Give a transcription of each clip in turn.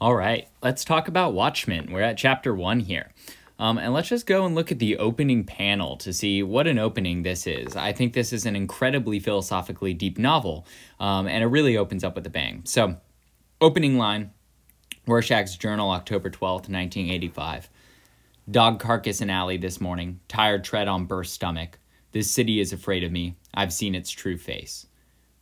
All right, let's talk about Watchmen. We're at chapter one here. Um, and let's just go and look at the opening panel to see what an opening this is. I think this is an incredibly philosophically deep novel, um, and it really opens up with a bang. So, opening line Rorschach's Journal, October 12th, 1985. Dog carcass in alley this morning, tired tread on burst stomach. This city is afraid of me. I've seen its true face.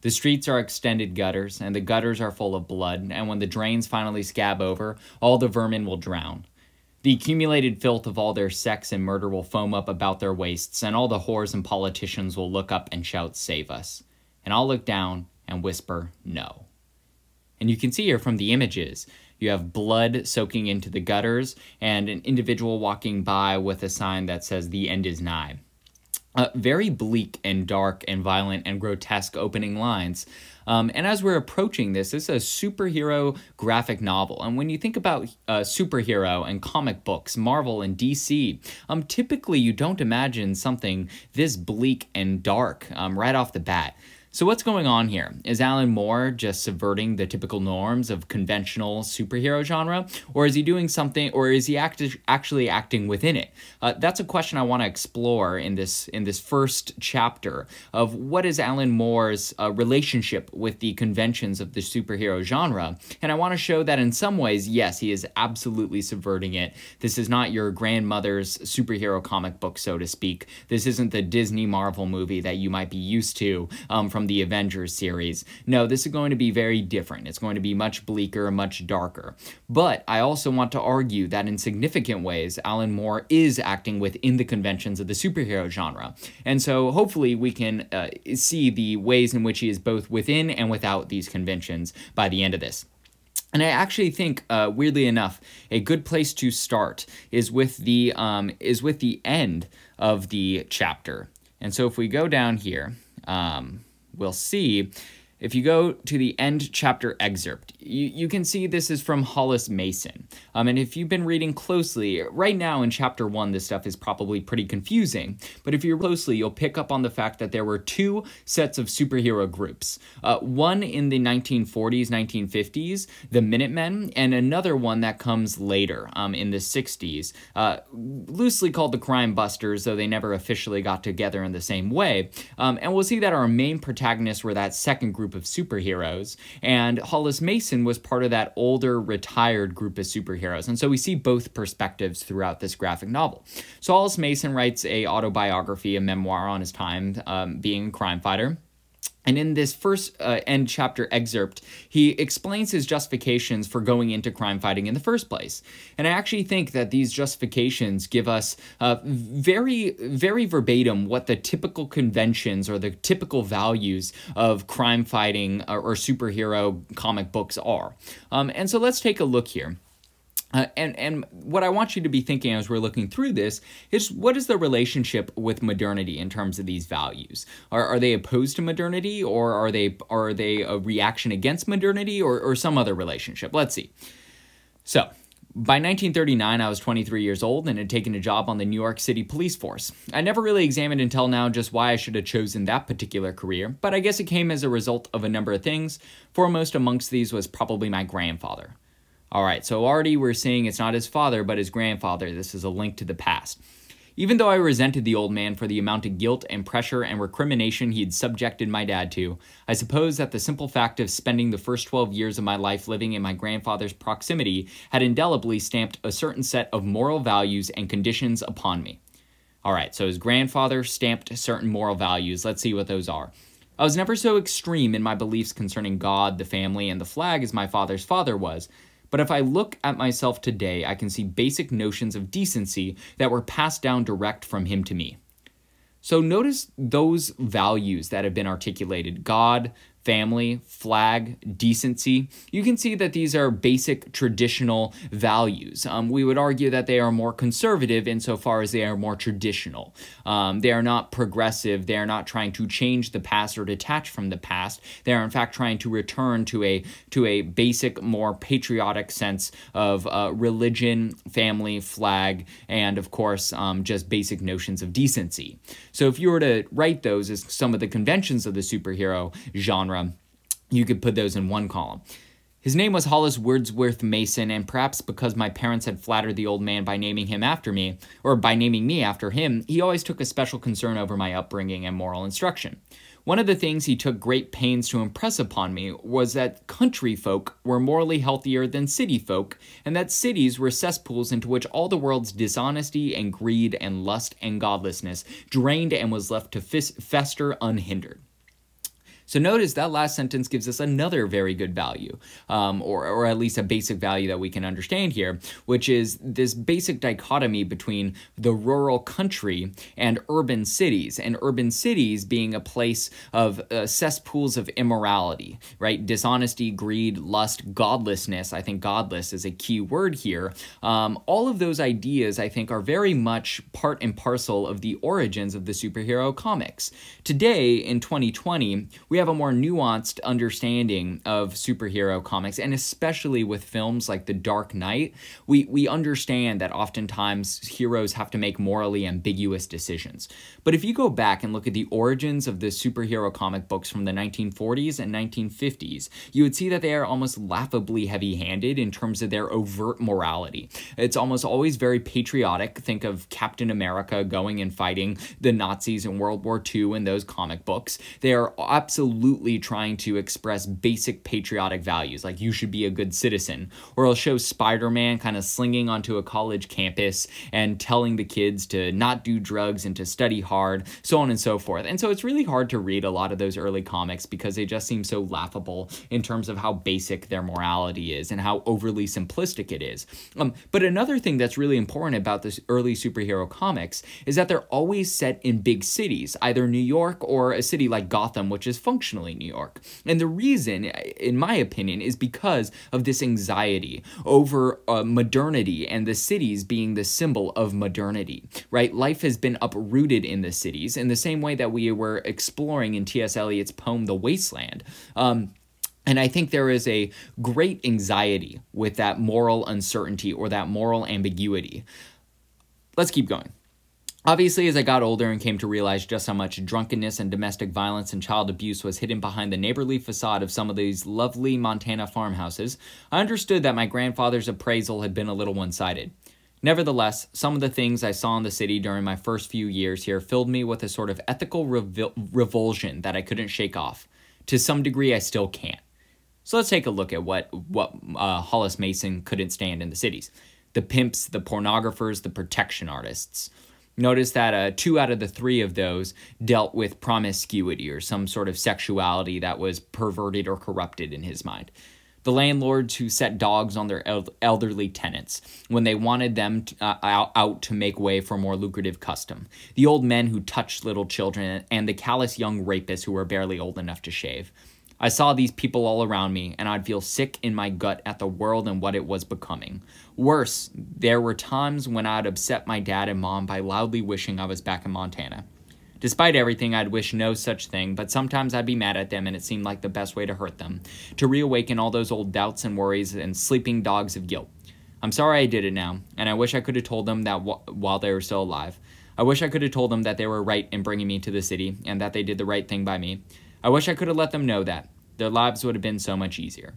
The streets are extended gutters, and the gutters are full of blood, and when the drains finally scab over, all the vermin will drown. The accumulated filth of all their sex and murder will foam up about their waists, and all the whores and politicians will look up and shout, Save us. And I'll look down and whisper, No. And you can see here from the images, you have blood soaking into the gutters, and an individual walking by with a sign that says, The end is nigh uh, very bleak and dark and violent and grotesque opening lines. Um, and as we're approaching this, this is a superhero graphic novel. And when you think about uh, superhero and comic books, Marvel and DC, um, typically you don't imagine something this bleak and dark um, right off the bat. So, what's going on here? Is Alan Moore just subverting the typical norms of conventional superhero genre? Or is he doing something, or is he act actually acting within it? Uh, that's a question I want to explore in this, in this first chapter of what is Alan Moore's uh, relationship with the conventions of the superhero genre. And I want to show that in some ways, yes, he is absolutely subverting it. This is not your grandmother's superhero comic book, so to speak. This isn't the Disney Marvel movie that you might be used to um, from the Avengers series. No, this is going to be very different. It's going to be much bleaker, much darker. But I also want to argue that in significant ways, Alan Moore is acting within the conventions of the superhero genre. And so hopefully we can uh, see the ways in which he is both within and without these conventions by the end of this. And I actually think, uh, weirdly enough, a good place to start is with the um, is with the end of the chapter. And so if we go down here, um, we'll see. If you go to the end chapter excerpt, you, you can see this is from Hollis Mason. Um, and if you've been reading closely, right now in chapter one, this stuff is probably pretty confusing. But if you're closely, you'll pick up on the fact that there were two sets of superhero groups. Uh, one in the 1940s, 1950s, the Minutemen, and another one that comes later um, in the 60s, uh, loosely called the Crime Busters, though they never officially got together in the same way. Um, and we'll see that our main protagonists were that second group group of superheroes. And Hollis Mason was part of that older, retired group of superheroes. And so we see both perspectives throughout this graphic novel. So Hollis Mason writes a autobiography, a memoir on his time um, being a crime fighter. And in this first uh, end chapter excerpt, he explains his justifications for going into crime fighting in the first place. And I actually think that these justifications give us uh, very, very verbatim what the typical conventions or the typical values of crime fighting or, uh, or superhero comic books are. Um, and so let's take a look here. Uh, and and what I want you to be thinking as we're looking through this is what is the relationship with modernity in terms of these values? Are, are they opposed to modernity, or are they are they a reaction against modernity, or or some other relationship? Let's see. So by 1939, I was 23 years old and had taken a job on the New York City police force. I never really examined until now just why I should have chosen that particular career, but I guess it came as a result of a number of things. Foremost amongst these was probably my grandfather. All right, so already we're seeing it's not his father, but his grandfather. This is a link to the past. Even though I resented the old man for the amount of guilt and pressure and recrimination he had subjected my dad to, I suppose that the simple fact of spending the first 12 years of my life living in my grandfather's proximity had indelibly stamped a certain set of moral values and conditions upon me. All right, so his grandfather stamped certain moral values. Let's see what those are. I was never so extreme in my beliefs concerning God, the family, and the flag as my father's father was, but if I look at myself today, I can see basic notions of decency that were passed down direct from him to me. So notice those values that have been articulated God, family, flag, decency, you can see that these are basic traditional values. Um, we would argue that they are more conservative insofar as they are more traditional. Um, they are not progressive. They are not trying to change the past or detach from the past. They are in fact trying to return to a to a basic, more patriotic sense of uh, religion, family, flag, and of course um, just basic notions of decency. So if you were to write those as some of the conventions of the superhero genre, you could put those in one column. His name was Hollis Wordsworth Mason, and perhaps because my parents had flattered the old man by naming him after me, or by naming me after him, he always took a special concern over my upbringing and moral instruction. One of the things he took great pains to impress upon me was that country folk were morally healthier than city folk, and that cities were cesspools into which all the world's dishonesty and greed and lust and godlessness drained and was left to fester unhindered. So notice that last sentence gives us another very good value, um, or, or at least a basic value that we can understand here, which is this basic dichotomy between the rural country and urban cities, and urban cities being a place of uh, cesspools of immorality, right? Dishonesty, greed, lust, godlessness. I think godless is a key word here. Um, all of those ideas, I think, are very much part and parcel of the origins of the superhero comics. Today, in 2020, we we have a more nuanced understanding of superhero comics, and especially with films like The Dark Knight, we, we understand that oftentimes heroes have to make morally ambiguous decisions. But if you go back and look at the origins of the superhero comic books from the 1940s and 1950s, you would see that they are almost laughably heavy handed in terms of their overt morality. It's almost always very patriotic. Think of Captain America going and fighting the Nazis in World War II in those comic books. They are absolutely absolutely trying to express basic patriotic values, like you should be a good citizen. Or I'll show Spider Man kind of slinging onto a college campus and telling the kids to not do drugs and to study hard, so on and so forth. And so it's really hard to read a lot of those early comics because they just seem so laughable in terms of how basic their morality is and how overly simplistic it is. Um, but another thing that's really important about this early superhero comics is that they're always set in big cities, either New York or a city like Gotham, which is functional functionally New York. And the reason, in my opinion, is because of this anxiety over uh, modernity and the cities being the symbol of modernity, right? Life has been uprooted in the cities in the same way that we were exploring in T.S. Eliot's poem, The Wasteland. Um, and I think there is a great anxiety with that moral uncertainty or that moral ambiguity. Let's keep going. Obviously, as I got older and came to realize just how much drunkenness and domestic violence and child abuse was hidden behind the neighborly facade of some of these lovely Montana farmhouses, I understood that my grandfather's appraisal had been a little one sided. Nevertheless, some of the things I saw in the city during my first few years here filled me with a sort of ethical revulsion that I couldn't shake off. To some degree, I still can't. So let's take a look at what, what uh, Hollis Mason couldn't stand in the cities the pimps, the pornographers, the protection artists. Notice that uh, two out of the three of those dealt with promiscuity or some sort of sexuality that was perverted or corrupted in his mind. The landlords who set dogs on their elderly tenants when they wanted them to, uh, out, out to make way for more lucrative custom. The old men who touched little children and the callous young rapists who were barely old enough to shave. I saw these people all around me, and I'd feel sick in my gut at the world and what it was becoming. Worse, there were times when I'd upset my dad and mom by loudly wishing I was back in Montana. Despite everything, I'd wish no such thing, but sometimes I'd be mad at them and it seemed like the best way to hurt them, to reawaken all those old doubts and worries and sleeping dogs of guilt. I'm sorry I did it now, and I wish I could have told them that while they were still alive. I wish I could have told them that they were right in bringing me to the city and that they did the right thing by me. I wish I could have let them know that. Their lives would have been so much easier.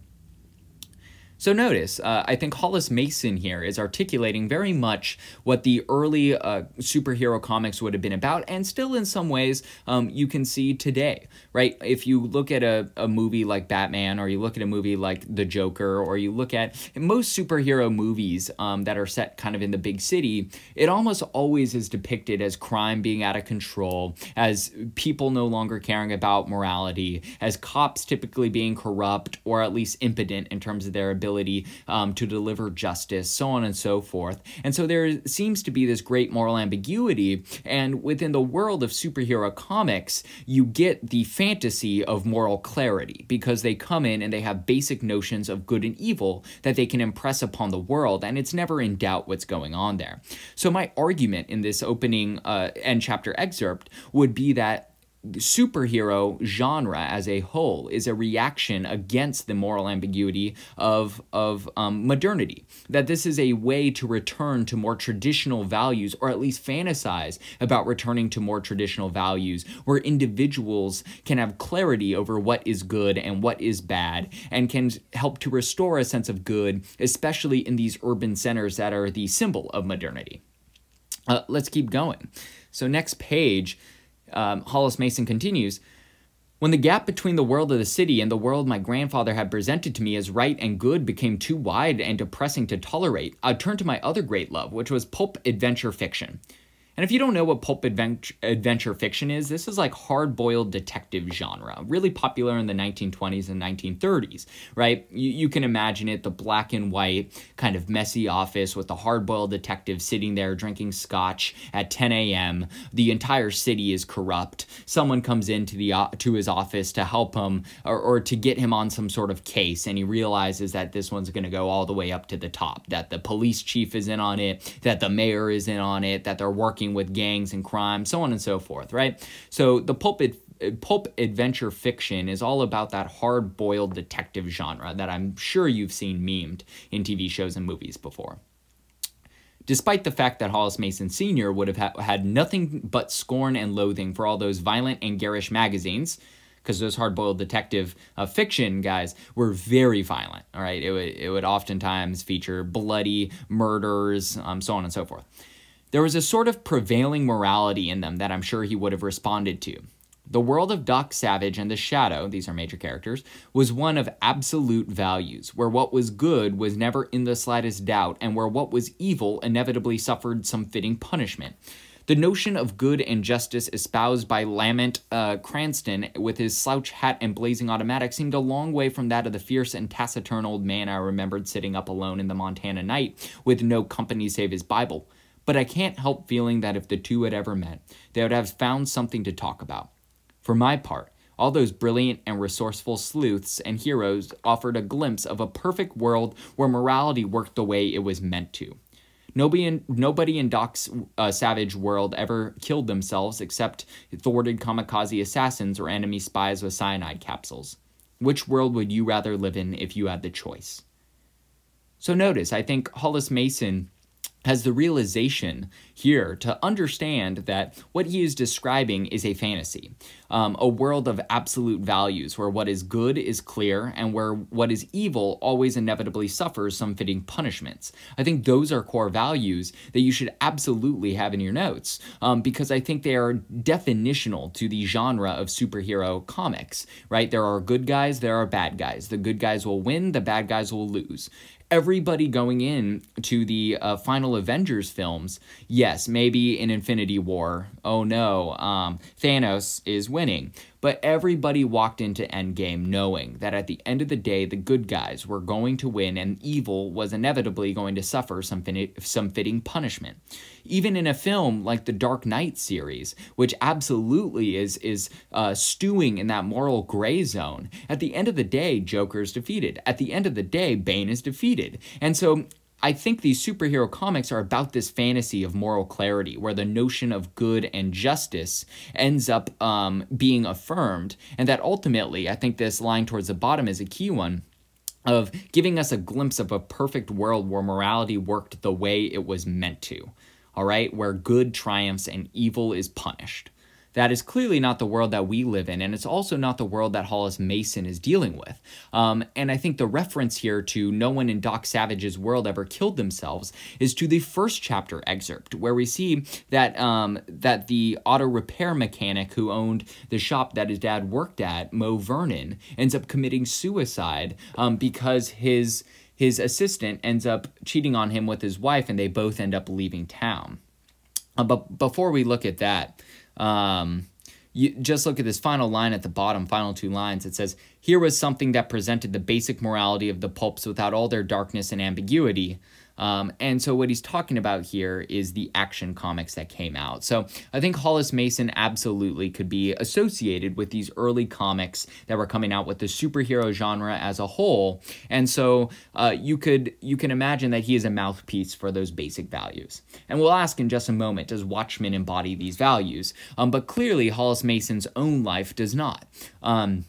So notice, uh, I think Hollis Mason here is articulating very much what the early uh, superhero comics would have been about, and still in some ways um, you can see today, right? If you look at a, a movie like Batman, or you look at a movie like The Joker, or you look at most superhero movies um, that are set kind of in the big city, it almost always is depicted as crime being out of control, as people no longer caring about morality, as cops typically being corrupt or at least impotent in terms of their ability ability um, to deliver justice, so on and so forth. And so there seems to be this great moral ambiguity. And within the world of superhero comics, you get the fantasy of moral clarity because they come in and they have basic notions of good and evil that they can impress upon the world. And it's never in doubt what's going on there. So my argument in this opening uh, end chapter excerpt would be that superhero genre as a whole is a reaction against the moral ambiguity of of um, modernity that this is a way to return to more traditional values or at least fantasize about returning to more traditional values where individuals can have clarity over what is good and what is bad and can help to restore a sense of good especially in these urban centers that are the symbol of modernity uh, let's keep going so next page um, Hollis Mason continues, when the gap between the world of the city and the world my grandfather had presented to me as right and good became too wide and depressing to tolerate, I turned to my other great love, which was pulp adventure fiction. And if you don't know what pulp adventure, adventure fiction is, this is like hard boiled detective genre, really popular in the 1920s and 1930s, right? You, you can imagine it the black and white, kind of messy office with the hard boiled detective sitting there drinking scotch at 10 a.m. The entire city is corrupt. Someone comes into the uh, to his office to help him or, or to get him on some sort of case, and he realizes that this one's going to go all the way up to the top, that the police chief is in on it, that the mayor is in on it, that they're working dealing with gangs and crime, so on and so forth, right? So the pulp pulp adventure fiction is all about that hard-boiled detective genre that I'm sure you've seen memed in TV shows and movies before. Despite the fact that Hollis Mason Sr. would have ha had nothing but scorn and loathing for all those violent and garish magazines, because those hard-boiled detective uh, fiction guys were very violent. All right, it would it would oftentimes feature bloody murders, um, so on and so forth. There was a sort of prevailing morality in them that I'm sure he would have responded to. The world of Doc Savage and the Shadow, these are major characters, was one of absolute values, where what was good was never in the slightest doubt, and where what was evil inevitably suffered some fitting punishment. The notion of good and justice espoused by Lament uh, Cranston with his slouch hat and blazing automatic seemed a long way from that of the fierce and taciturn old man I remembered sitting up alone in the Montana night with no company save his Bible but I can't help feeling that if the two had ever met, they would have found something to talk about. For my part, all those brilliant and resourceful sleuths and heroes offered a glimpse of a perfect world where morality worked the way it was meant to. Nobody in, nobody in Doc's uh, savage world ever killed themselves except thwarted kamikaze assassins or enemy spies with cyanide capsules. Which world would you rather live in if you had the choice? So notice, I think Hollis Mason has the realization here to understand that what he is describing is a fantasy, um, a world of absolute values where what is good is clear and where what is evil always inevitably suffers some fitting punishments. I think those are core values that you should absolutely have in your notes um, because I think they are definitional to the genre of superhero comics, right? There are good guys, there are bad guys. The good guys will win, the bad guys will lose everybody going in to the uh, final Avengers films, yes, maybe in Infinity War, oh no, um, Thanos is winning. But everybody walked into Endgame knowing that at the end of the day, the good guys were going to win and evil was inevitably going to suffer some, some fitting punishment. Even in a film like the Dark Knight series, which absolutely is, is uh, stewing in that moral gray zone, at the end of the day, Joker is defeated. At the end of the day, Bane is defeated. And so I think these superhero comics are about this fantasy of moral clarity, where the notion of good and justice ends up um, being affirmed, and that ultimately, I think this line towards the bottom is a key one of giving us a glimpse of a perfect world where morality worked the way it was meant to, all right, where good triumphs and evil is punished. That is clearly not the world that we live in, and it's also not the world that Hollis Mason is dealing with. Um, and I think the reference here to no one in Doc Savage's world ever killed themselves is to the first chapter excerpt, where we see that um, that the auto repair mechanic who owned the shop that his dad worked at, Mo Vernon, ends up committing suicide um, because his his assistant ends up cheating on him with his wife, and they both end up leaving town. Uh, but before we look at that, um, you just look at this final line at the bottom, final two lines. It says, Here was something that presented the basic morality of the pulps without all their darkness and ambiguity. Um, and so what he's talking about here is the action comics that came out. So I think Hollis Mason absolutely could be associated with these early comics that were coming out with the superhero genre as a whole. And so uh, you could you can imagine that he is a mouthpiece for those basic values. And we'll ask in just a moment, does Watchmen embody these values? Um, but clearly Hollis Mason's own life does not. Um,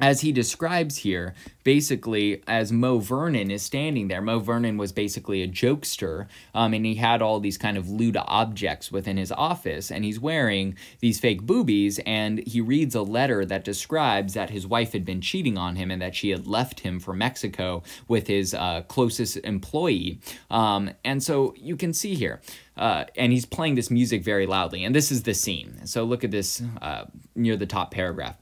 as he describes here, basically, as Mo Vernon is standing there, Mo Vernon was basically a jokester, um, and he had all these kind of lewd objects within his office, and he's wearing these fake boobies, and he reads a letter that describes that his wife had been cheating on him and that she had left him for Mexico with his uh, closest employee. Um, and so you can see here, uh, and he's playing this music very loudly, and this is the scene. So look at this uh, near the top paragraph.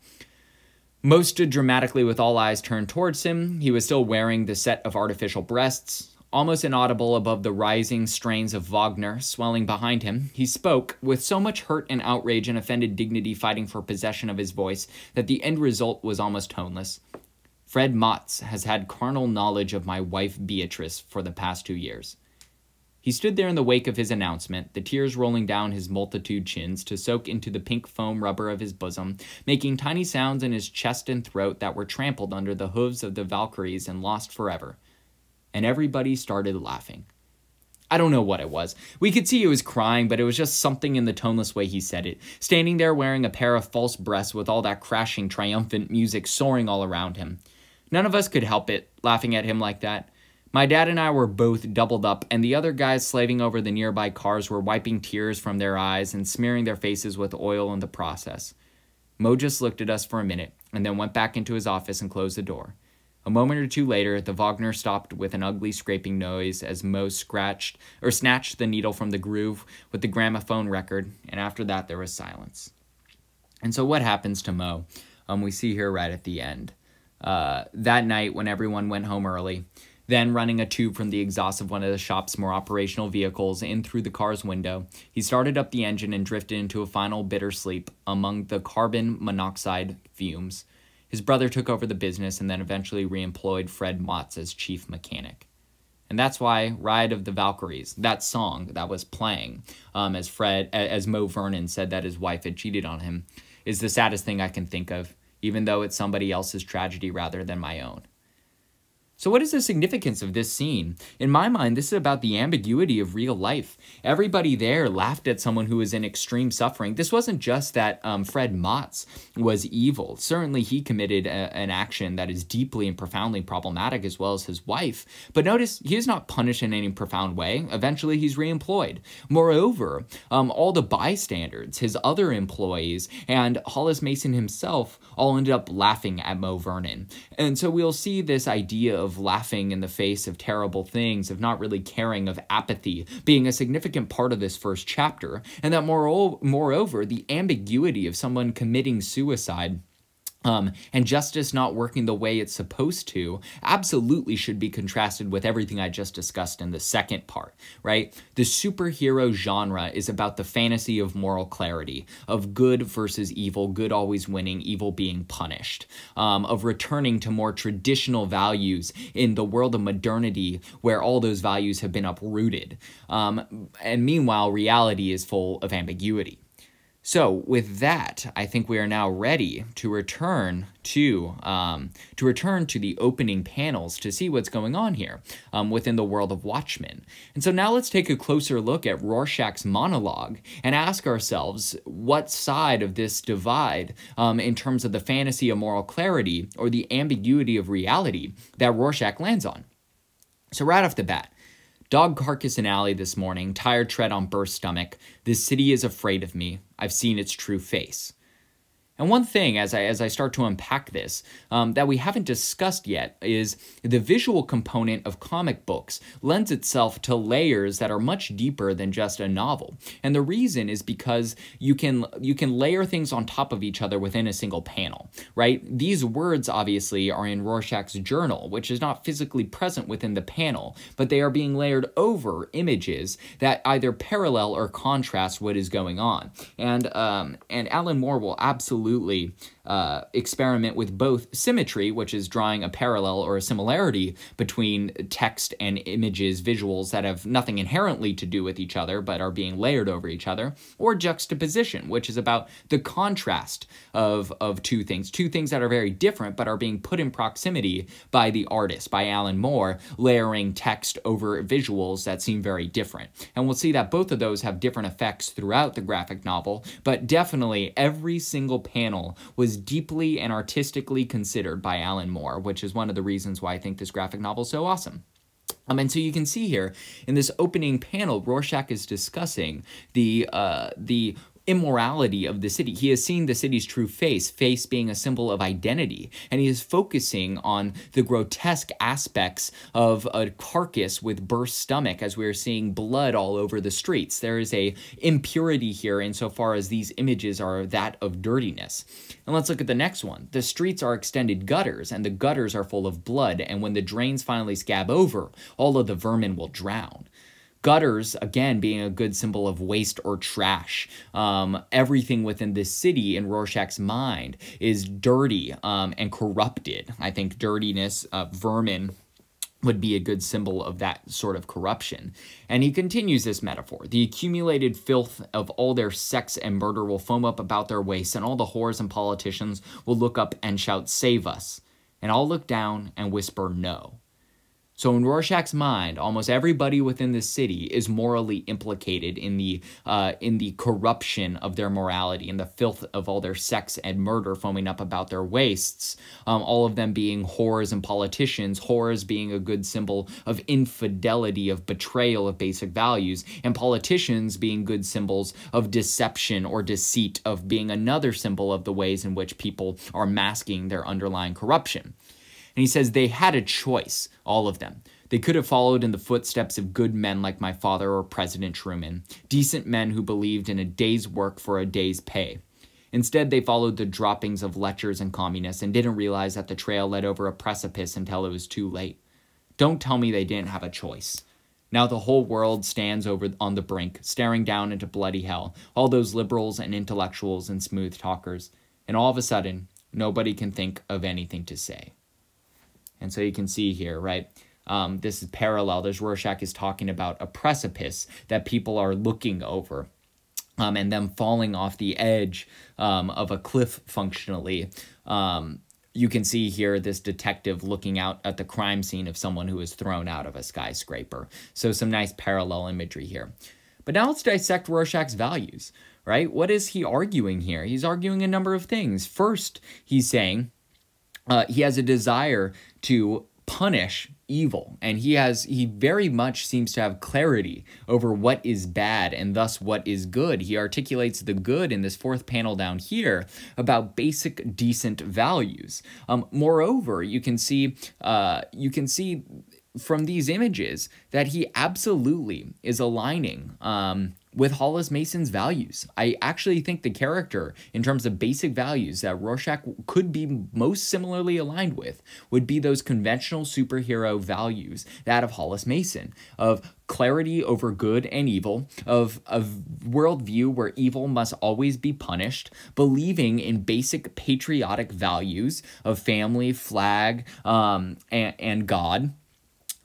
Most stood dramatically with all eyes turned towards him. He was still wearing the set of artificial breasts. Almost inaudible above the rising strains of Wagner swelling behind him, he spoke, with so much hurt and outrage and offended dignity fighting for possession of his voice, that the end result was almost toneless. Fred Motz has had carnal knowledge of my wife Beatrice for the past two years. He stood there in the wake of his announcement, the tears rolling down his multitude chins to soak into the pink foam rubber of his bosom, making tiny sounds in his chest and throat that were trampled under the hooves of the Valkyries and lost forever. And everybody started laughing. I don't know what it was. We could see he was crying, but it was just something in the toneless way he said it, standing there wearing a pair of false breasts with all that crashing, triumphant music soaring all around him. None of us could help it, laughing at him like that. My dad and I were both doubled up, and the other guys slaving over the nearby cars were wiping tears from their eyes and smearing their faces with oil in the process. Mo just looked at us for a minute and then went back into his office and closed the door. A moment or two later, the Wagner stopped with an ugly scraping noise as Mo scratched or snatched the needle from the groove with the gramophone record, and after that, there was silence. And so, what happens to Mo? Um, we see here right at the end. Uh, that night, when everyone went home early, then, running a tube from the exhaust of one of the shop's more operational vehicles in through the car's window, he started up the engine and drifted into a final bitter sleep among the carbon monoxide fumes. His brother took over the business and then eventually re-employed Fred Motz as chief mechanic. And that's why Ride of the Valkyries, that song that was playing, um, as Fred, as Mo Vernon said that his wife had cheated on him, is the saddest thing I can think of, even though it's somebody else's tragedy rather than my own. So, what is the significance of this scene? In my mind, this is about the ambiguity of real life. Everybody there laughed at someone who was in extreme suffering. This wasn't just that um, Fred Motz was evil. Certainly, he committed a, an action that is deeply and profoundly problematic, as well as his wife. But notice he is not punished in any profound way. Eventually, he's reemployed. Moreover, um, all the bystanders, his other employees, and Hollis Mason himself all ended up laughing at Mo Vernon. And so, we'll see this idea of of laughing in the face of terrible things, of not really caring, of apathy, being a significant part of this first chapter, and that moreover, the ambiguity of someone committing suicide um, and justice not working the way it's supposed to absolutely should be contrasted with everything I just discussed in the second part, right? The superhero genre is about the fantasy of moral clarity, of good versus evil, good always winning, evil being punished, um, of returning to more traditional values in the world of modernity where all those values have been uprooted. Um, and meanwhile, reality is full of ambiguity. So with that, I think we are now ready to return to um, to return to the opening panels to see what's going on here um, within the world of Watchmen. And so now let's take a closer look at Rorschach's monologue and ask ourselves what side of this divide um, in terms of the fantasy of moral clarity or the ambiguity of reality that Rorschach lands on. So right off the bat, dog carcass in alley this morning, tired tread on burst stomach, this city is afraid of me, I've seen its true face. And one thing, as I as I start to unpack this, um, that we haven't discussed yet is the visual component of comic books lends itself to layers that are much deeper than just a novel. And the reason is because you can you can layer things on top of each other within a single panel, right? These words obviously are in Rorschach's journal, which is not physically present within the panel, but they are being layered over images that either parallel or contrast what is going on. And um, and Alan Moore will absolutely absolutely uh, experiment with both symmetry, which is drawing a parallel or a similarity between text and images, visuals that have nothing inherently to do with each other but are being layered over each other, or juxtaposition, which is about the contrast of, of two things, two things that are very different but are being put in proximity by the artist, by Alan Moore, layering text over visuals that seem very different. And we'll see that both of those have different effects throughout the graphic novel, but definitely every single panel was deeply and artistically considered by Alan Moore, which is one of the reasons why I think this graphic novel is so awesome. Um, and so you can see here in this opening panel, Rorschach is discussing the uh, the immorality of the city. He has seen the city's true face, face being a symbol of identity, and he is focusing on the grotesque aspects of a carcass with burst stomach as we are seeing blood all over the streets. There is a impurity here insofar as these images are that of dirtiness. And let's look at the next one. The streets are extended gutters, and the gutters are full of blood, and when the drains finally scab over, all of the vermin will drown. Gutters, again, being a good symbol of waste or trash. Um, everything within this city in Rorschach's mind is dirty um, and corrupted. I think dirtiness, uh, vermin, would be a good symbol of that sort of corruption. And he continues this metaphor. The accumulated filth of all their sex and murder will foam up about their waists, and all the whores and politicians will look up and shout, Save us. And I'll look down and whisper, No. So, in Rorschach's mind, almost everybody within the city is morally implicated in the uh, in the corruption of their morality in the filth of all their sex and murder foaming up about their waists. Um, all of them being whores and politicians, whores being a good symbol of infidelity, of betrayal of basic values, and politicians being good symbols of deception or deceit, of being another symbol of the ways in which people are masking their underlying corruption. And he says they had a choice, all of them. They could have followed in the footsteps of good men like my father or President Truman, decent men who believed in a day's work for a day's pay. Instead, they followed the droppings of lechers and communists and didn't realize that the trail led over a precipice until it was too late. Don't tell me they didn't have a choice. Now the whole world stands over on the brink, staring down into bloody hell, all those liberals and intellectuals and smooth talkers. And all of a sudden, nobody can think of anything to say. And so you can see here, right? Um, this is parallel. There's Rorschach is talking about a precipice that people are looking over. Um, and them falling off the edge um, of a cliff functionally. Um, you can see here this detective looking out at the crime scene of someone who was thrown out of a skyscraper. So some nice parallel imagery here. But now let's dissect Rorschach's values, right? What is he arguing here? He's arguing a number of things. First, he's saying uh, he has a desire to punish evil and he has he very much seems to have clarity over what is bad and thus what is good he articulates the good in this fourth panel down here about basic decent values um, moreover you can see uh, you can see from these images that he absolutely is aligning um, with Hollis Mason's values. I actually think the character, in terms of basic values that Rorschach could be most similarly aligned with, would be those conventional superhero values, that of Hollis Mason, of clarity over good and evil, of a worldview where evil must always be punished, believing in basic patriotic values of family, flag, um, and, and God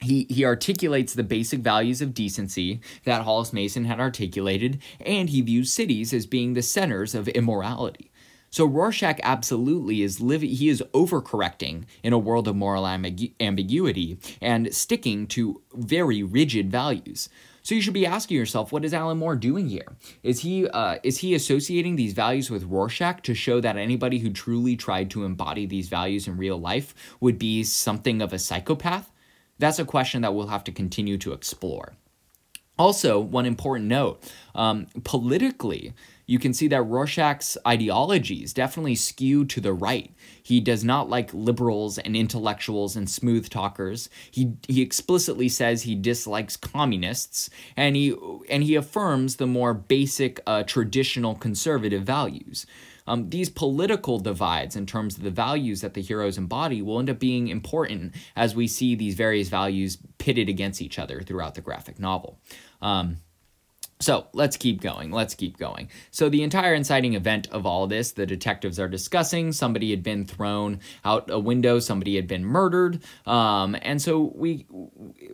he, he articulates the basic values of decency that Hollis Mason had articulated, and he views cities as being the centers of immorality. So Rorschach absolutely is living, he is overcorrecting in a world of moral ambigu ambiguity and sticking to very rigid values. So you should be asking yourself, what is Alan Moore doing here? Is he uh, is he associating these values with Rorschach to show that anybody who truly tried to embody these values in real life would be something of a psychopath? That's a question that we'll have to continue to explore. Also, one important note um, politically, you can see that Rorschach's ideologies definitely skew to the right. He does not like liberals and intellectuals and smooth talkers. He, he explicitly says he dislikes communists, and he, and he affirms the more basic uh, traditional conservative values um, these political divides in terms of the values that the heroes embody will end up being important as we see these various values pitted against each other throughout the graphic novel. Um, so let's keep going. Let's keep going. So, the entire inciting event of all this, the detectives are discussing somebody had been thrown out a window, somebody had been murdered. Um, and so, we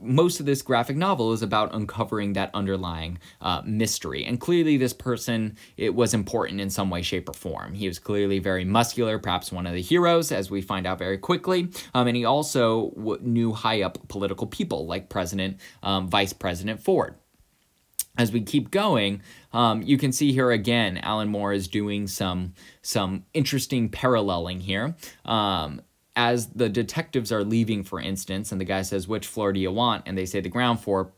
most of this graphic novel is about uncovering that underlying uh, mystery. And clearly, this person it was important in some way, shape, or form. He was clearly very muscular, perhaps one of the heroes, as we find out very quickly. Um, and he also knew high up political people like President, um, Vice President Ford as we keep going, um, you can see here again, Alan Moore is doing some some interesting paralleling here. Um, as the detectives are leaving, for instance, and the guy says, "Which floor do you want?" and they say, "The ground floor,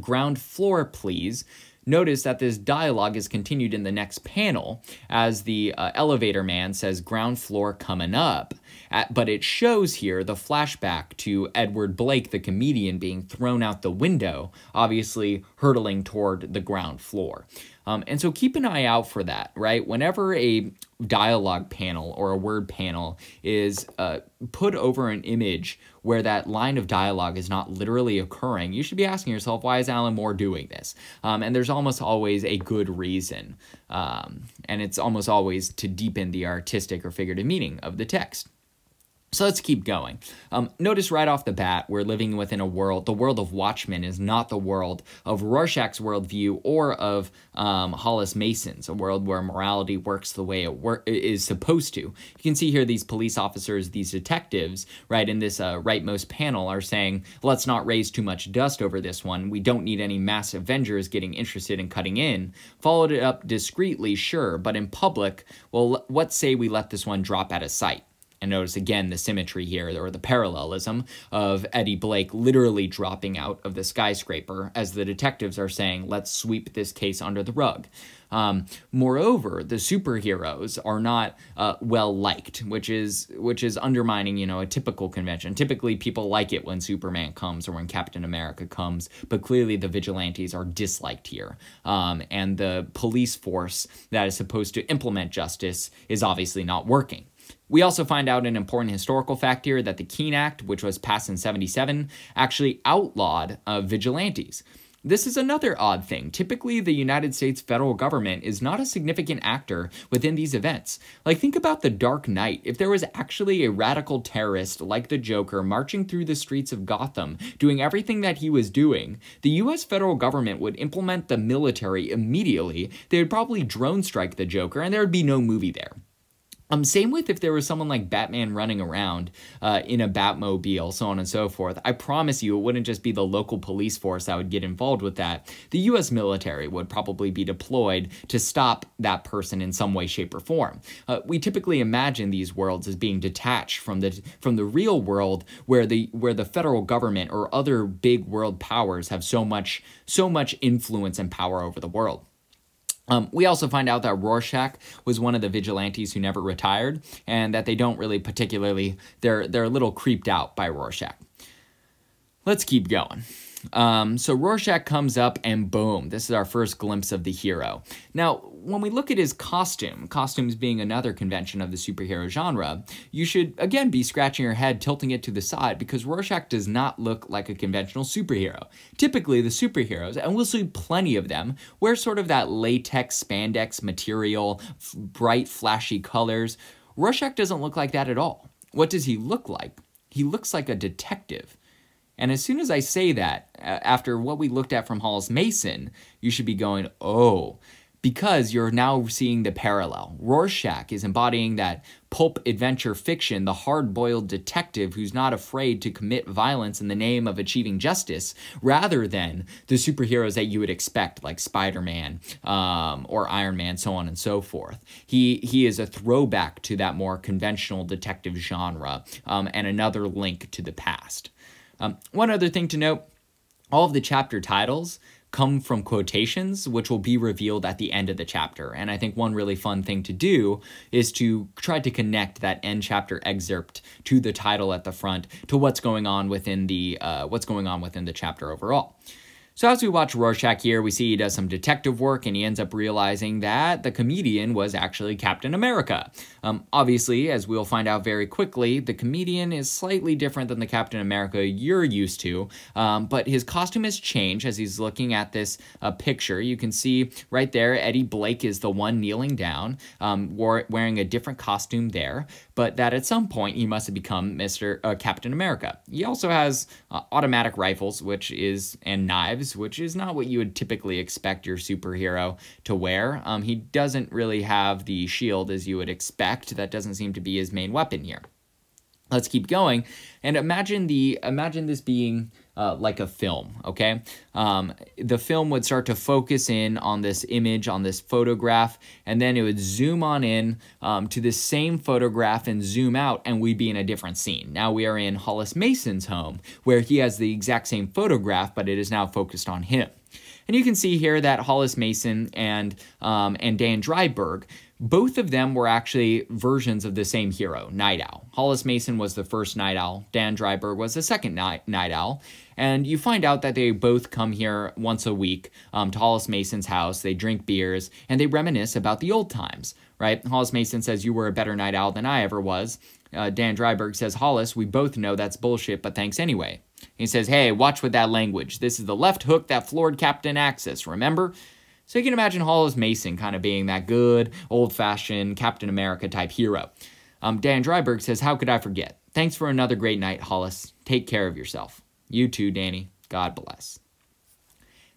ground floor, please." Notice that this dialogue is continued in the next panel as the uh, elevator man says ground floor coming up. At, but it shows here the flashback to Edward Blake, the comedian, being thrown out the window, obviously hurtling toward the ground floor. Um, and so keep an eye out for that, right? Whenever a dialogue panel or a word panel is uh, put over an image where that line of dialogue is not literally occurring, you should be asking yourself, why is Alan Moore doing this? Um, and there's almost always a good reason. Um, and it's almost always to deepen the artistic or figurative meaning of the text. So let's keep going. Um, notice right off the bat, we're living within a world, the world of Watchmen is not the world of Rorschach's worldview or of um, Hollis Mason's, a world where morality works the way it wor- is supposed to. You can see here these police officers, these detectives, right, in this uh, rightmost panel are saying, let's not raise too much dust over this one. We don't need any mass Avengers getting interested in cutting in. Followed it up discreetly, sure, but in public, well, let's say we let this one drop out of sight and notice again the symmetry here, or the parallelism of Eddie Blake literally dropping out of the skyscraper as the detectives are saying, let's sweep this case under the rug. Um, moreover, the superheroes are not uh, well liked, which is which is undermining you know a typical convention. Typically, people like it when Superman comes or when Captain America comes, but clearly the vigilantes are disliked here, um, and the police force that is supposed to implement justice is obviously not working. We also find out an important historical fact here that the Keene Act, which was passed in 77, actually outlawed uh, vigilantes. This is another odd thing. Typically, the United States federal government is not a significant actor within these events. Like, think about the Dark Knight. If there was actually a radical terrorist like the Joker marching through the streets of Gotham, doing everything that he was doing, the US federal government would implement the military immediately. They would probably drone strike the Joker, and there would be no movie there. Um, same with if there was someone like Batman running around uh, in a Batmobile, so on and so forth. I promise you, it wouldn't just be the local police force that would get involved with that. The U.S. military would probably be deployed to stop that person in some way, shape, or form. Uh, we typically imagine these worlds as being detached from the from the real world, where the where the federal government or other big world powers have so much so much influence and power over the world. Um, we also find out that Rorschach was one of the vigilantes who never retired, and that they don't really particularly, they're, they're a little creeped out by Rorschach. Let's keep going. Um, so Rorschach comes up and boom, this is our first glimpse of the hero. Now, when we look at his costume, costumes being another convention of the superhero genre, you should again be scratching your head, tilting it to the side, because Rorschach does not look like a conventional superhero. Typically, the superheroes, and we'll see plenty of them, wear sort of that latex, spandex material, bright, flashy colors. Rorschach doesn't look like that at all. What does he look like? He looks like a detective. And as soon as I say that, uh, after what we looked at from Hall's Mason, you should be going, oh, because you're now seeing the parallel. Rorschach is embodying that pulp adventure fiction, the hard boiled detective who's not afraid to commit violence in the name of achieving justice, rather than the superheroes that you would expect, like Spider Man um, or Iron Man, so on and so forth. He, he is a throwback to that more conventional detective genre um, and another link to the past. Um, one other thing to note all of the chapter titles come from quotations, which will be revealed at the end of the chapter. And I think one really fun thing to do is to try to connect that end chapter excerpt to the title at the front to what's going on within the uh, what's going on within the chapter overall. So as we watch Rorschach here, we see he does some detective work and he ends up realizing that the comedian was actually Captain America. Um, obviously, as we'll find out very quickly, the comedian is slightly different than the Captain America you're used to, um, but his costume has changed as he's looking at this uh, picture. You can see right there, Eddie Blake is the one kneeling down, um, wearing a different costume there, but that at some point he must have become Mr. Uh, Captain America. He also has uh, automatic rifles, which is, and knives, which is not what you would typically expect your superhero to wear. Um, he doesn't really have the shield as you would expect. That doesn't seem to be his main weapon here. Let's keep going and imagine the imagine this being uh, like a film, okay? Um, the film would start to focus in on this image, on this photograph, and then it would zoom on in um, to the same photograph and zoom out, and we'd be in a different scene. Now we are in Hollis Mason's home, where he has the exact same photograph, but it is now focused on him. And you can see here that Hollis Mason and, um, and Dan Dryberg both of them were actually versions of the same hero, Night Owl. Hollis Mason was the first Night Owl, Dan Dryberg was the second Night, night Owl. And you find out that they both come here once a week um, to Hollis Mason's house. They drink beers and they reminisce about the old times, right? Hollis Mason says, You were a better Night Owl than I ever was. Uh, Dan Dryberg says, Hollis, we both know that's bullshit, but thanks anyway. He says, Hey, watch with that language. This is the left hook that floored Captain Axis, remember? So you can imagine Hollis Mason kind of being that good, old fashioned Captain America type hero. Um, Dan Dryberg says, How could I forget? Thanks for another great night, Hollis. Take care of yourself. You too, Danny. God bless.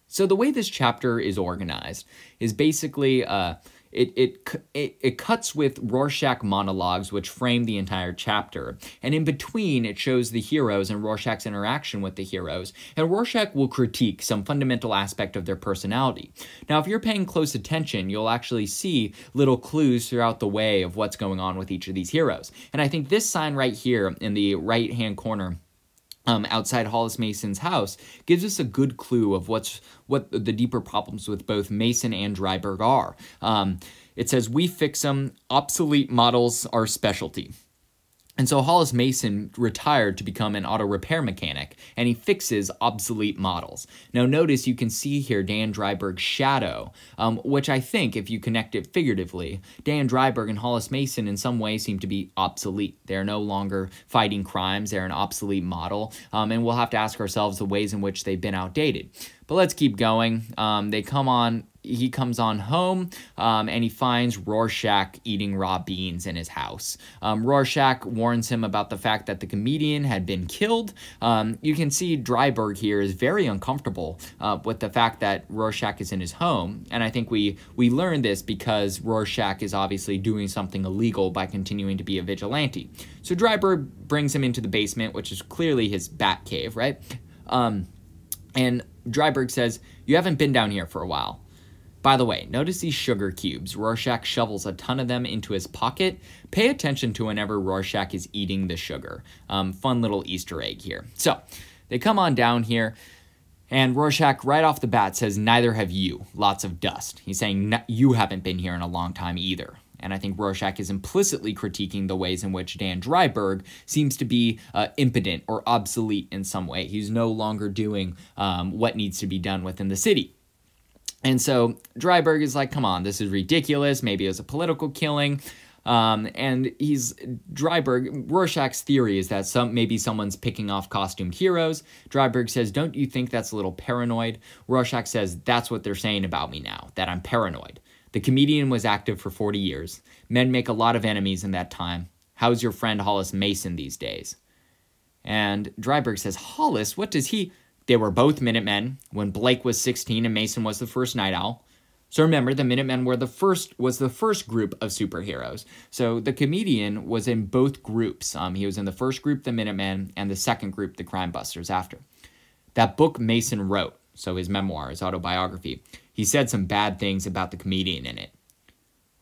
So the way this chapter is organized is basically. Uh, it, it, it, it cuts with Rorschach monologues, which frame the entire chapter. And in between, it shows the heroes and Rorschach's interaction with the heroes. And Rorschach will critique some fundamental aspect of their personality. Now, if you're paying close attention, you'll actually see little clues throughout the way of what's going on with each of these heroes. And I think this sign right here in the right hand corner um, outside Hollis Mason's house gives us a good clue of what's what the deeper problems with both Mason and Dryberg are. Um, it says, we fix them, obsolete models are specialty. And so Hollis Mason retired to become an auto repair mechanic, and he fixes obsolete models. Now, notice you can see here Dan Dryberg's shadow, um, which I think, if you connect it figuratively, Dan Dryberg and Hollis Mason in some way seem to be obsolete. They're no longer fighting crimes, they're an obsolete model, um, and we'll have to ask ourselves the ways in which they've been outdated. But let's keep going. Um, they come on he comes on home um, and he finds Rorschach eating raw beans in his house. Um, Rorschach warns him about the fact that the comedian had been killed. Um, you can see Dryberg here is very uncomfortable uh, with the fact that Rorschach is in his home, and I think we we learn this because Rorschach is obviously doing something illegal by continuing to be a vigilante. So Dryberg brings him into the basement, which is clearly his bat cave, right? Um, and Dryberg says, "You haven't been down here for a while." By the way, notice these sugar cubes. Rorschach shovels a ton of them into his pocket. Pay attention to whenever Rorschach is eating the sugar. Um, fun little Easter egg here. So they come on down here. And Rorschach, right off the bat, says, Neither have you. Lots of dust. He's saying, You haven't been here in a long time either. And I think Rorschach is implicitly critiquing the ways in which Dan Dryberg seems to be uh, impotent or obsolete in some way. He's no longer doing um, what needs to be done within the city. And so Dryberg is like, come on, this is ridiculous. Maybe it was a political killing. Um, and he's Dryberg. Rorschach's theory is that some maybe someone's picking off costumed heroes. Dryberg says, "Don't you think that's a little paranoid?" Rorschach says, "That's what they're saying about me now. That I'm paranoid." The comedian was active for 40 years. Men make a lot of enemies in that time. How's your friend Hollis Mason these days? And Dryberg says, Hollis, what does he? They were both Minutemen when Blake was 16 and Mason was the first Night Owl. So remember, the Minutemen were the first was the first group of superheroes. So the comedian was in both groups. Um, he was in the first group, the Minutemen, and the second group, the Crime Busters. After that book, Mason wrote, so his memoir, his autobiography. He said some bad things about the comedian in it.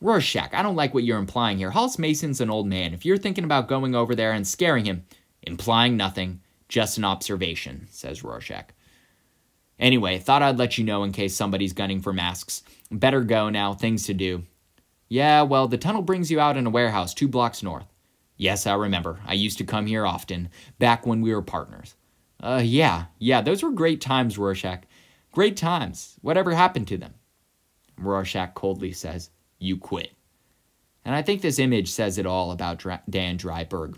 Rorschach, I don't like what you're implying here. Halls Mason's an old man. If you're thinking about going over there and scaring him, implying nothing, just an observation, says Rorschach. Anyway, thought I'd let you know in case somebody's gunning for masks. Better go now, things to do. Yeah, well, the tunnel brings you out in a warehouse two blocks north. Yes, I remember. I used to come here often, back when we were partners. Uh, yeah, yeah, those were great times, Rorschach. Great times. Whatever happened to them? Rorschach coldly says, You quit. And I think this image says it all about Dan Dryberg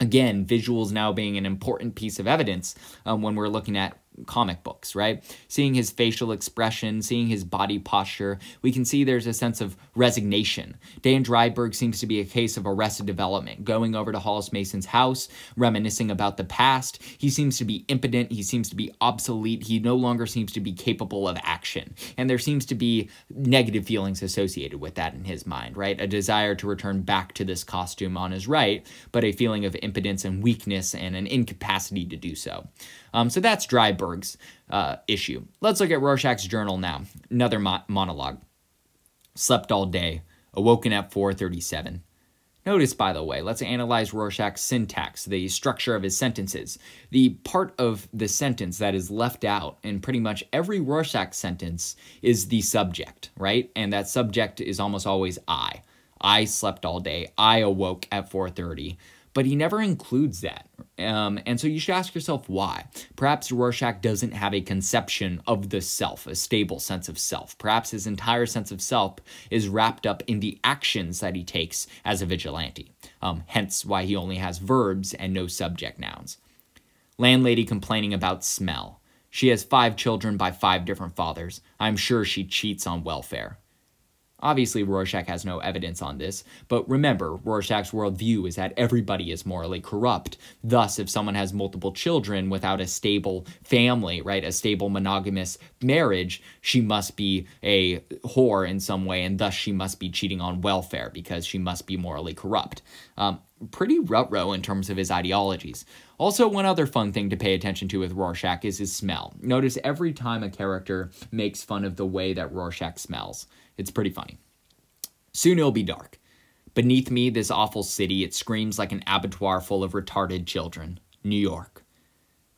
again, visuals now being an important piece of evidence um, when we're looking at comic books, right? Seeing his facial expression, seeing his body posture, we can see there's a sense of resignation. Dan Dryberg seems to be a case of arrested development, going over to Hollis Mason's house, reminiscing about the past. He seems to be impotent, he seems to be obsolete, he no longer seems to be capable of action. And there seems to be negative feelings associated with that in his mind, right? A desire to return back to this costume on his right, but a feeling of impotence and weakness and an incapacity to do so. Um, so that's Dryberg Goldberg's uh, issue. Let's look at Rorschach's journal now. Another mo monologue. Slept all day. Awoken at 437. Notice, by the way, let's analyze Rorschach's syntax, the structure of his sentences. The part of the sentence that is left out in pretty much every Rorschach sentence is the subject, right? And that subject is almost always I. I slept all day. I awoke at 4.30 but he never includes that. Um, and so you should ask yourself why. Perhaps Rorschach doesn't have a conception of the self, a stable sense of self. Perhaps his entire sense of self is wrapped up in the actions that he takes as a vigilante, um, hence why he only has verbs and no subject nouns. Landlady complaining about smell. She has five children by five different fathers. I'm sure she cheats on welfare. Obviously, Rorschach has no evidence on this, but remember, Rorschach's worldview is that everybody is morally corrupt. Thus, if someone has multiple children without a stable family, right, a stable monogamous marriage, she must be a whore in some way, and thus she must be cheating on welfare because she must be morally corrupt. Um, pretty rut row in terms of his ideologies. Also, one other fun thing to pay attention to with Rorschach is his smell. Notice every time a character makes fun of the way that Rorschach smells. It's pretty funny. Soon it'll be dark. Beneath me, this awful city, it screams like an abattoir full of retarded children. New York.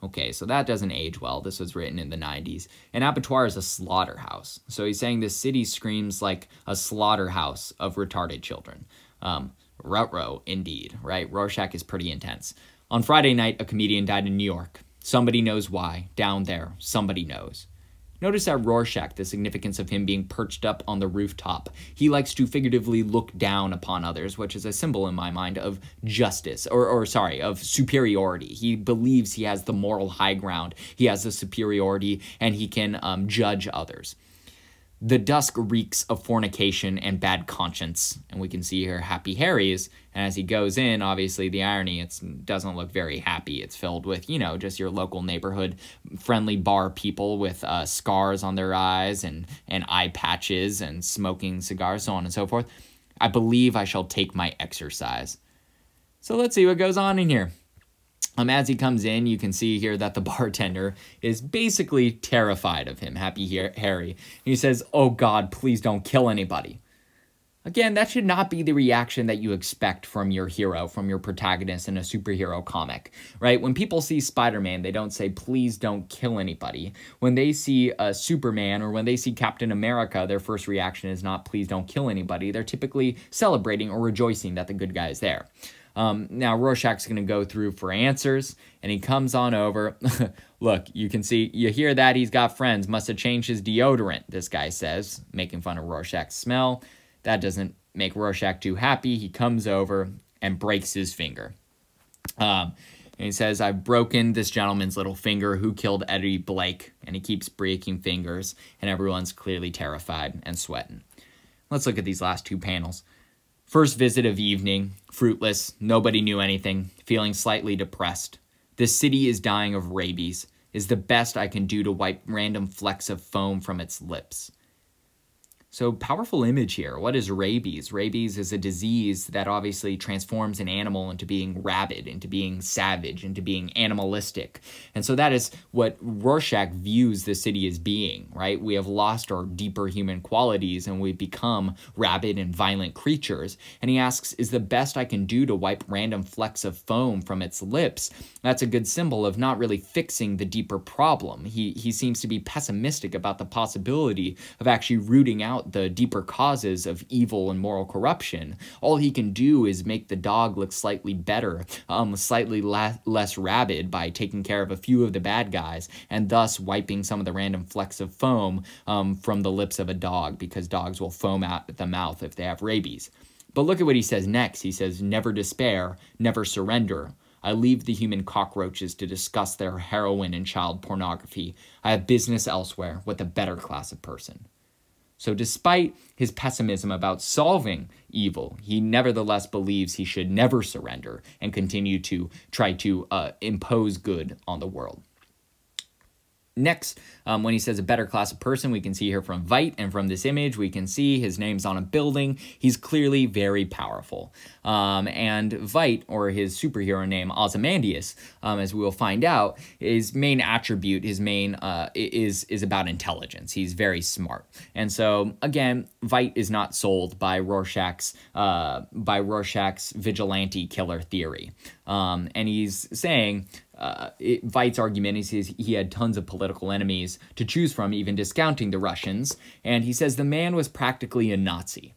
Okay, so that doesn't age well. This was written in the 90s. An abattoir is a slaughterhouse. So he's saying this city screams like a slaughterhouse of retarded children. Um, Rutro, indeed, right? Rorschach is pretty intense. On Friday night, a comedian died in New York. Somebody knows why. Down there, somebody knows. Notice that Rorschach the significance of him being perched up on the rooftop. He likes to figuratively look down upon others, which is a symbol in my mind of justice, or, or sorry, of superiority. He believes he has the moral high ground, he has the superiority, and he can um, judge others. The dusk reeks of fornication and bad conscience, and we can see here Happy Harry's. And as he goes in, obviously the irony it doesn't look very happy. It's filled with you know just your local neighborhood friendly bar people with uh, scars on their eyes and and eye patches and smoking cigars, so on and so forth. I believe I shall take my exercise. So let's see what goes on in here. Um, as he comes in, you can see here that the bartender is basically terrified of him, Happy Harry. And he says, Oh God, please don't kill anybody. Again, that should not be the reaction that you expect from your hero, from your protagonist in a superhero comic, right? When people see Spider Man, they don't say, please don't kill anybody. When they see a uh, Superman or when they see Captain America, their first reaction is not, please don't kill anybody. They're typically celebrating or rejoicing that the good guy is there. Um, now Rorschach's going to go through for answers, and he comes on over. Look, you can see, you hear that he's got friends. Must have changed his deodorant, this guy says, making fun of Rorschach's smell. That doesn't make Rorschach too happy. He comes over and breaks his finger. Um, and he says, I've broken this gentleman's little finger who killed Eddie Blake. And he keeps breaking fingers, and everyone's clearly terrified and sweating. Let's look at these last two panels. First visit of evening, fruitless, nobody knew anything, feeling slightly depressed. The city is dying of rabies, is the best I can do to wipe random flecks of foam from its lips. So, powerful image here. What is rabies? Rabies is a disease that obviously transforms an animal into being rabid, into being savage, into being animalistic. And so, that is what Rorschach views the city as being, right? We have lost our deeper human qualities and we've become rabid and violent creatures. And he asks, Is the best I can do to wipe random flecks of foam from its lips? That's a good symbol of not really fixing the deeper problem. He, he seems to be pessimistic about the possibility of actually rooting out about the deeper causes of evil and moral corruption. All he can do is make the dog look slightly better, um, slightly less rabid by taking care of a few of the bad guys, and thus wiping some of the random flecks of foam um, from the lips of a dog, because dogs will foam out at the mouth if they have rabies. But look at what he says next. He says, Never despair, never surrender. I leave the human cockroaches to discuss their heroin and child pornography. I have business elsewhere with a better class of person. So, despite his pessimism about solving evil, he nevertheless believes he should never surrender and continue to try to uh, impose good on the world. Next, um, when he says a better class of person, we can see here from Veit and from this image, we can see his name's on a building. He's clearly very powerful. Um, and Veit, or his superhero name, Ozymandias, um, as we will find out, his main attribute, his main, uh, is, is about intelligence. He's very smart. And so, again, Veit is not sold by Rorschach's, uh, by Rorschach's vigilante killer theory. Um, and he's saying, uh, it, Veidt's argument is he had tons of political enemies to choose from, even discounting the Russians. And he says the man was practically a Nazi.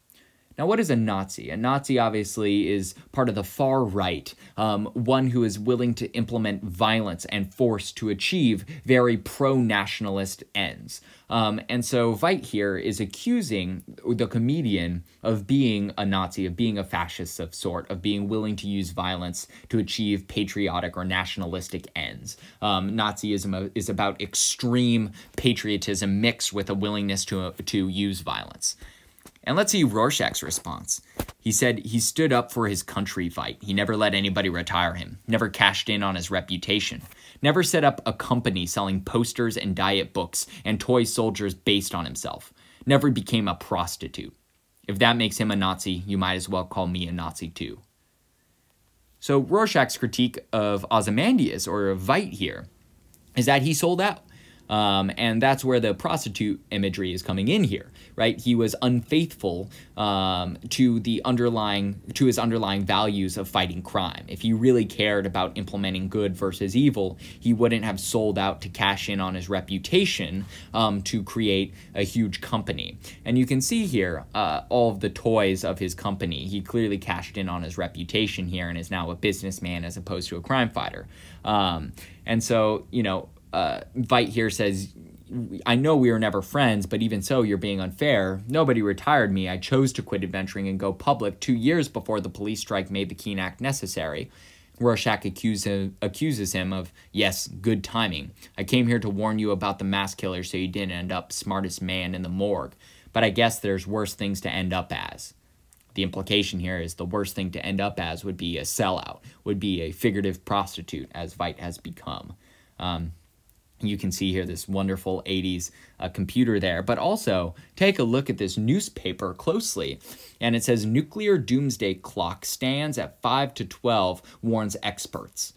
Now, what is a Nazi? A Nazi obviously is part of the far right, um, one who is willing to implement violence and force to achieve very pro nationalist ends. Um, and so Veit here is accusing the comedian of being a Nazi, of being a fascist of sort, of being willing to use violence to achieve patriotic or nationalistic ends. Um, Nazism uh, is about extreme patriotism mixed with a willingness to, uh, to use violence. And let's see Rorschach's response. He said he stood up for his country fight. He never let anybody retire him, never cashed in on his reputation, never set up a company selling posters and diet books and toy soldiers based on himself, never became a prostitute. If that makes him a Nazi, you might as well call me a Nazi too. So Rorschach's critique of Ozymandias or of Veit here is that he sold out. Um, and that's where the prostitute imagery is coming in here, right? He was unfaithful um, to the underlying to his underlying values of fighting crime. If he really cared about implementing good versus evil, he wouldn't have sold out to cash in on his reputation um, to create a huge company. And you can see here uh, all of the toys of his company. He clearly cashed in on his reputation here and is now a businessman as opposed to a crime fighter. Um, and so, you know, uh, Vite here says, I know we were never friends, but even so, you're being unfair. Nobody retired me. I chose to quit adventuring and go public two years before the police strike made the Keen Act necessary. Rorschach accuse him, accuses him of, yes, good timing. I came here to warn you about the mass killer so you didn't end up smartest man in the morgue, but I guess there's worse things to end up as. The implication here is the worst thing to end up as would be a sellout, would be a figurative prostitute, as Vite has become. Um, you can see here this wonderful 80s uh, computer there. But also, take a look at this newspaper closely. And it says nuclear doomsday clock stands at 5 to 12, warns experts.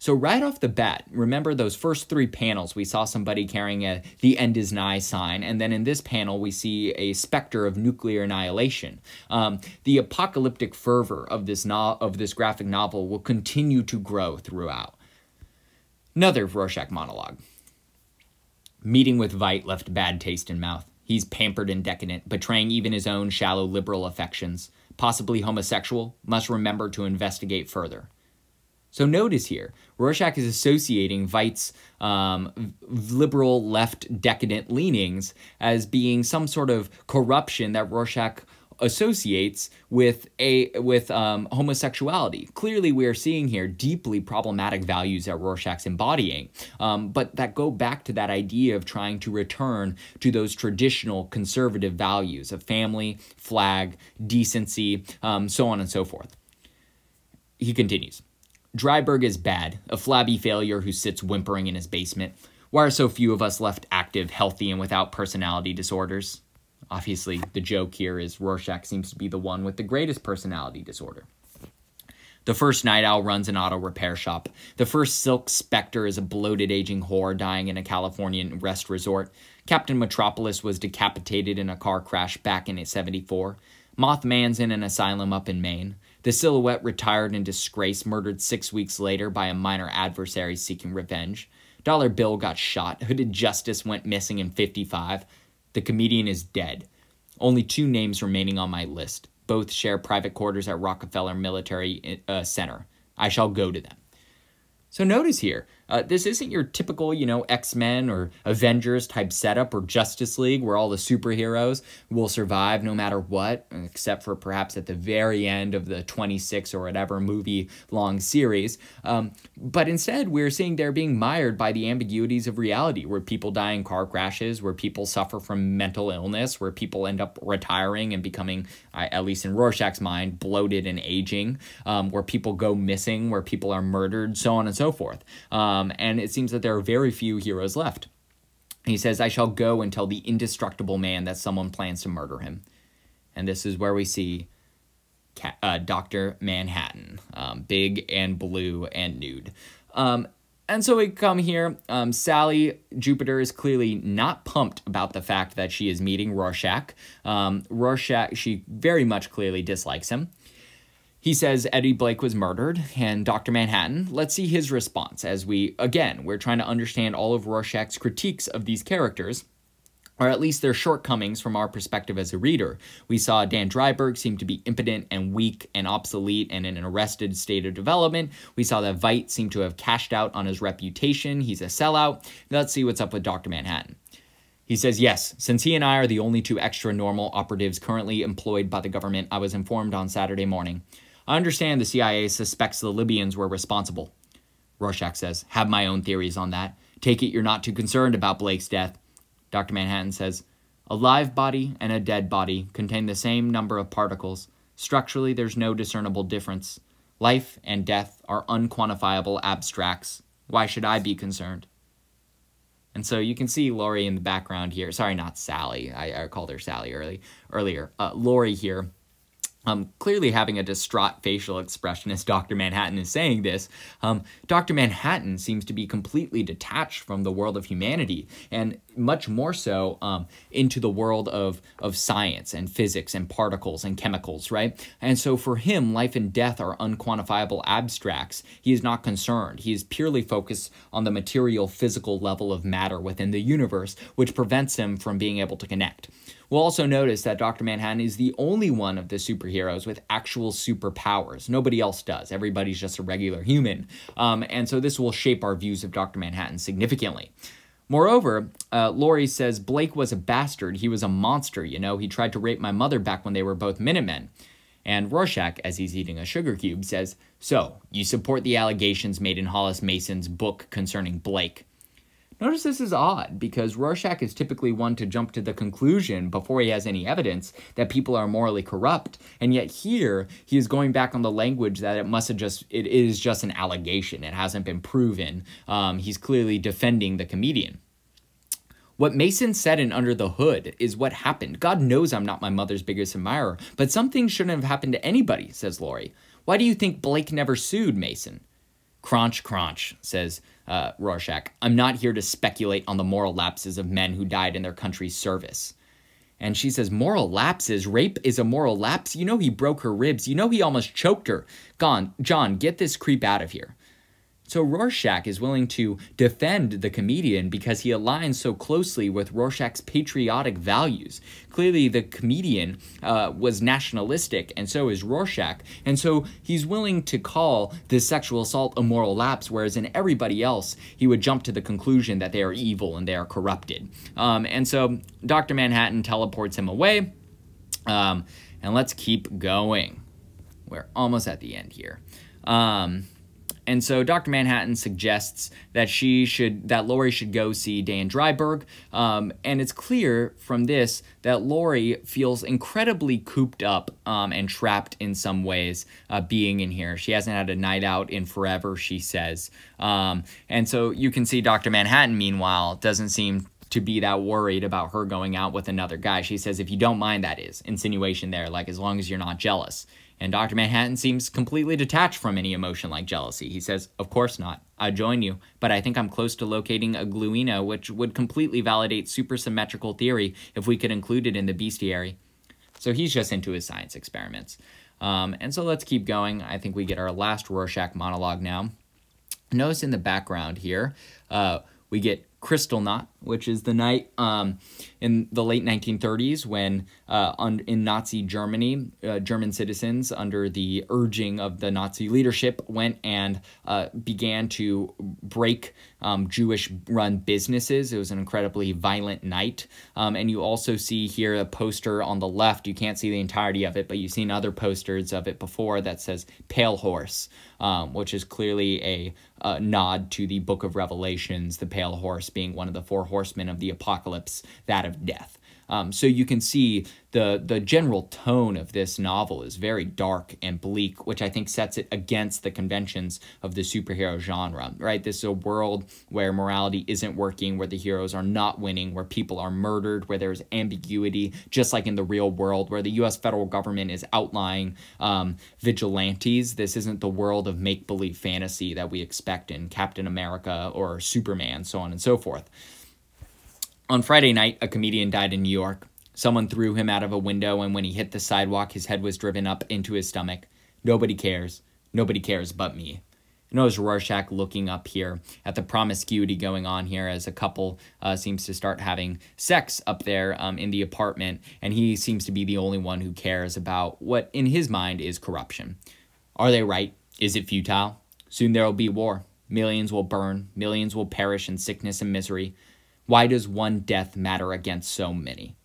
So right off the bat, remember those first three panels, we saw somebody carrying a the end is nigh sign, and then in this panel, we see a specter of nuclear annihilation. Um, the apocalyptic fervor of this, no of this graphic novel will continue to grow throughout. Another Rorschach monologue. Meeting with Veit left bad taste in mouth. He's pampered and decadent, betraying even his own shallow liberal affections. Possibly homosexual, must remember to investigate further. So notice here, Rorschach is associating Veit's um, liberal left decadent leanings as being some sort of corruption that Rorschach associates with a with um, homosexuality. Clearly, we are seeing here deeply problematic values that Rorschach's embodying, um, but that go back to that idea of trying to return to those traditional conservative values of family, flag, decency, um, so on and so forth. He continues. Dryberg is bad, a flabby failure who sits whimpering in his basement. Why are so few of us left active, healthy, and without personality disorders? Obviously, the joke here is Rorschach seems to be the one with the greatest personality disorder. The first night owl runs an auto repair shop. The first silk specter is a bloated aging whore dying in a Californian rest resort. Captain Metropolis was decapitated in a car crash back in 74. Mothman's in an asylum up in Maine. The silhouette retired in disgrace, murdered six weeks later by a minor adversary seeking revenge. Dollar Bill got shot. Hooded Justice went missing in 55. The comedian is dead. Only two names remaining on my list. Both share private quarters at Rockefeller Military uh, Center. I shall go to them. So notice here, uh, this isn't your typical, you know, X Men or Avengers type setup or Justice League where all the superheroes will survive no matter what, except for perhaps at the very end of the 26 or whatever movie long series. Um, but instead, we're seeing they're being mired by the ambiguities of reality where people die in car crashes, where people suffer from mental illness, where people end up retiring and becoming, uh, at least in Rorschach's mind, bloated and aging, um, where people go missing, where people are murdered, so on and so forth. Um, um, and it seems that there are very few heroes left. He says, I shall go and tell the indestructible man that someone plans to murder him. And this is where we see uh, Dr. Manhattan, um, big and blue and nude. Um, and so we come here. Um, Sally Jupiter is clearly not pumped about the fact that she is meeting Rorschach. Um, Rorschach, she very much clearly dislikes him. He says Eddie Blake was murdered and Dr. Manhattan. Let's see his response as we, again, we're trying to understand all of Rorschach's critiques of these characters or at least their shortcomings from our perspective as a reader. We saw Dan Dryberg seem to be impotent and weak and obsolete and in an arrested state of development. We saw that Veit seemed to have cashed out on his reputation. He's a sellout. Let's see what's up with Dr. Manhattan. He says, Yes, since he and I are the only two extra normal operatives currently employed by the government, I was informed on Saturday morning. I understand the CIA suspects the Libyans were responsible. Rorschach says, Have my own theories on that. Take it you're not too concerned about Blake's death. Dr. Manhattan says, A live body and a dead body contain the same number of particles. Structurally, there's no discernible difference. Life and death are unquantifiable abstracts. Why should I be concerned? And so you can see Laurie in the background here. Sorry, not Sally. I, I called her Sally early, earlier. Uh, Laurie here um, clearly having a distraught facial expression as Dr. Manhattan is saying this, um, Dr. Manhattan seems to be completely detached from the world of humanity and much more so um, into the world of, of science and physics and particles and chemicals, right? And so for him, life and death are unquantifiable abstracts. He is not concerned. He is purely focused on the material physical level of matter within the universe, which prevents him from being able to connect. We'll also notice that Dr. Manhattan is the only one of the superheroes with actual superpowers. Nobody else does. Everybody's just a regular human. Um, and so this will shape our views of Dr. Manhattan significantly. Moreover, uh, Laurie says Blake was a bastard. He was a monster. You know, he tried to rape my mother back when they were both Minutemen. And Rorschach, as he's eating a sugar cube, says, So, you support the allegations made in Hollis Mason's book concerning Blake. Notice this is odd because Rorschach is typically one to jump to the conclusion before he has any evidence that people are morally corrupt, and yet here he is going back on the language that it must have just it is just an allegation. It hasn't been proven. Um, he's clearly defending the comedian. What Mason said in Under the Hood is what happened. God knows I'm not my mother's biggest admirer, but something shouldn't have happened to anybody, says Laurie. Why do you think Blake never sued Mason? Crunch, crunch, says uh, Rorschach. I'm not here to speculate on the moral lapses of men who died in their country's service. And she says, Moral lapses? Rape is a moral lapse? You know he broke her ribs. You know he almost choked her. Gone. John, get this creep out of here. So Rorschach is willing to defend the comedian because he aligns so closely with Rorschach's patriotic values. Clearly, the comedian uh, was nationalistic, and so is Rorschach, and so he's willing to call this sexual assault a moral lapse, whereas in everybody else, he would jump to the conclusion that they are evil and they are corrupted. Um, and so Dr. Manhattan teleports him away, um, and let's keep going. We're almost at the end here. Um, and so Dr. Manhattan suggests that she should that Lori should go see Dan Dryberg. Um, and it's clear from this that Lori feels incredibly cooped up um, and trapped in some ways uh, being in here. She hasn't had a night out in forever, she says. Um, and so you can see Dr. Manhattan, meanwhile, doesn't seem to be that worried about her going out with another guy. She says, if you don't mind, that is insinuation there, like as long as you're not jealous. And Dr. Manhattan seems completely detached from any emotion like jealousy. He says, Of course not. I join you, but I think I'm close to locating a gluino, which would completely validate supersymmetrical theory if we could include it in the bestiary. So he's just into his science experiments. Um, and so let's keep going. I think we get our last Rorschach monologue now. Notice in the background here, uh, we get Kristallnacht, which is the night um, in the late 1930s when uh, un- in Nazi Germany, uh, German citizens, under the urging of the Nazi leadership, went and uh, began to break um, Jewish run businesses. It was an incredibly violent night. Um, and you also see here a poster on the left. You can't see the entirety of it, but you've seen other posters of it before that says Pale Horse, um, which is clearly a, a nod to the book of Revelations, the Pale Horse being one of the four horsemen of the apocalypse, that of death. Um, so you can see the the general tone of this novel is very dark and bleak, which I think sets it against the conventions of the superhero genre. Right, this is a world where morality isn't working, where the heroes are not winning, where people are murdered, where there's ambiguity, just like in the real world, where the U.S. federal government is outlying um, vigilantes. This isn't the world of make believe fantasy that we expect in Captain America or Superman, so on and so forth. On Friday night, a comedian died in New York. Someone threw him out of a window, and when he hit the sidewalk, his head was driven up into his stomach. Nobody cares. Nobody cares but me. And it was Rorschach looking up here at the promiscuity going on here as a couple uh, seems to start having sex up there um, in the apartment, and he seems to be the only one who cares about what, in his mind, is corruption. Are they right? Is it futile? Soon there will be war. Millions will burn. Millions will perish in sickness and misery. Why does one death matter against so many?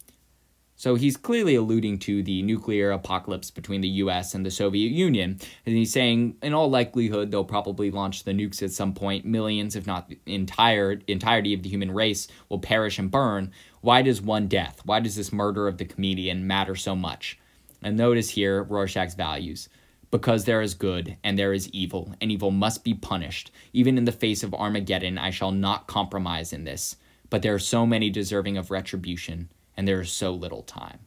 So he's clearly alluding to the nuclear apocalypse between the US and the Soviet Union. And he's saying, in all likelihood, they'll probably launch the nukes at some point. Millions, if not the entire entirety of the human race, will perish and burn. Why does one death, why does this murder of the comedian matter so much? And notice here Rorschach's values. Because there is good and there is evil, and evil must be punished. Even in the face of Armageddon, I shall not compromise in this but there are so many deserving of retribution, and there is so little time.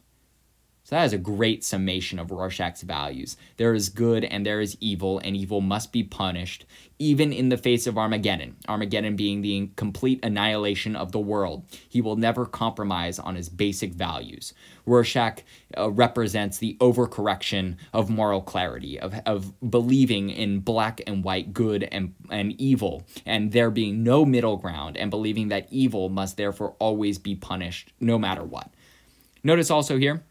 So that is a great summation of Rorschach's values. There is good and there is evil, and evil must be punished, even in the face of Armageddon, Armageddon being the complete annihilation of the world. He will never compromise on his basic values. Rorschach uh, represents the overcorrection of moral clarity, of, of believing in black and white, good and, and evil, and there being no middle ground, and believing that evil must therefore always be punished no matter what. Notice also here,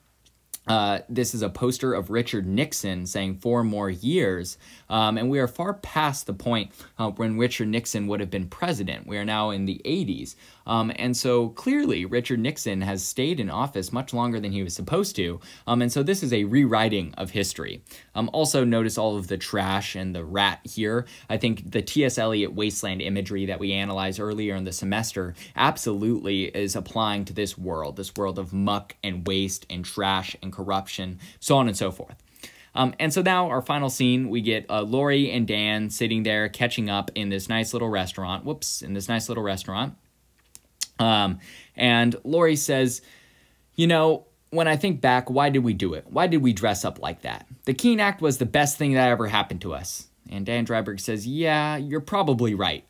uh, this is a poster of Richard Nixon saying four more years. Um, and we are far past the point uh, when Richard Nixon would have been president. We are now in the 80s. Um, and so clearly, Richard Nixon has stayed in office much longer than he was supposed to. Um, and so this is a rewriting of history. Um, also, notice all of the trash and the rat here. I think the T.S. Eliot wasteland imagery that we analyzed earlier in the semester absolutely is applying to this world, this world of muck and waste and trash and corruption, so on and so forth. Um, and so now our final scene, we get uh, Lori and Dan sitting there catching up in this nice little restaurant. Whoops, in this nice little restaurant. Um, and Lori says, you know, when I think back, why did we do it? Why did we dress up like that? The Keen Act was the best thing that ever happened to us. And Dan Dryberg says, yeah, you're probably right.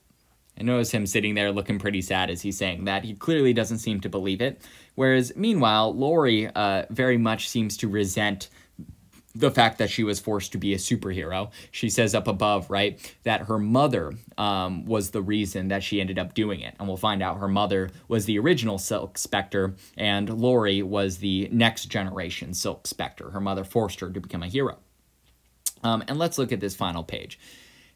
I notice him sitting there looking pretty sad as he's saying that. He clearly doesn't seem to believe it. Whereas, meanwhile, Lori uh, very much seems to resent the fact that she was forced to be a superhero. She says up above, right, that her mother um, was the reason that she ended up doing it. And we'll find out her mother was the original Silk Spectre and Lori was the next generation Silk Spectre. Her mother forced her to become a hero. Um, and let's look at this final page.